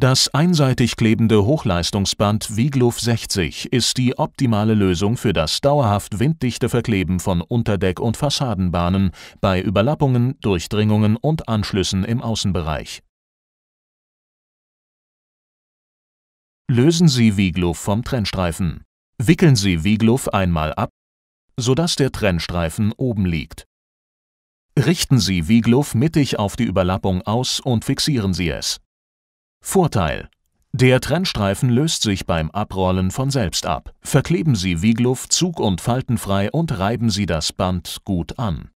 Das einseitig klebende Hochleistungsband Wigluf 60 ist die optimale Lösung für das dauerhaft winddichte Verkleben von Unterdeck- und Fassadenbahnen bei Überlappungen, Durchdringungen und Anschlüssen im Außenbereich. Lösen Sie Wigluf vom Trennstreifen. Wickeln Sie Wigluf einmal ab, sodass der Trennstreifen oben liegt. Richten Sie Wigluf mittig auf die Überlappung aus und fixieren Sie es. Vorteil der Trennstreifen löst sich beim Abrollen von selbst ab. Verkleben Sie Wiegluft zug- und faltenfrei und reiben Sie das Band gut an.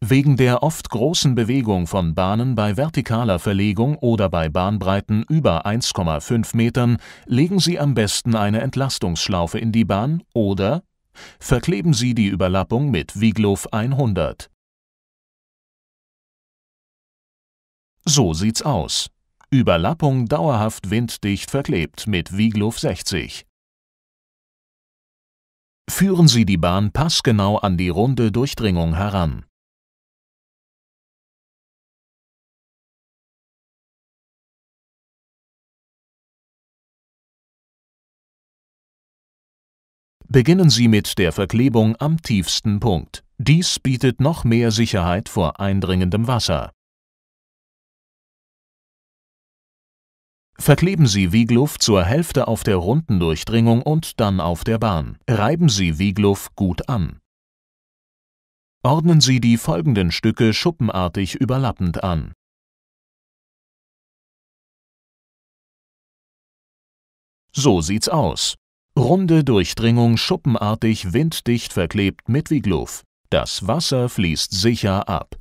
Wegen der oft großen Bewegung von Bahnen bei vertikaler Verlegung oder bei Bahnbreiten über 1,5 Metern legen Sie am besten eine Entlastungsschlaufe in die Bahn oder Verkleben Sie die Überlappung mit Wigloof 100. So sieht's aus. Überlappung dauerhaft winddicht verklebt mit Wigloof 60. Führen Sie die Bahn passgenau an die runde Durchdringung heran. Beginnen Sie mit der Verklebung am tiefsten Punkt. Dies bietet noch mehr Sicherheit vor eindringendem Wasser. Verkleben Sie Wiegluff zur Hälfte auf der runden Durchdringung und dann auf der Bahn. Reiben Sie Wiegluff gut an. Ordnen Sie die folgenden Stücke schuppenartig überlappend an. So sieht's aus. Runde Durchdringung schuppenartig winddicht verklebt mit Wigluf. Das Wasser fließt sicher ab.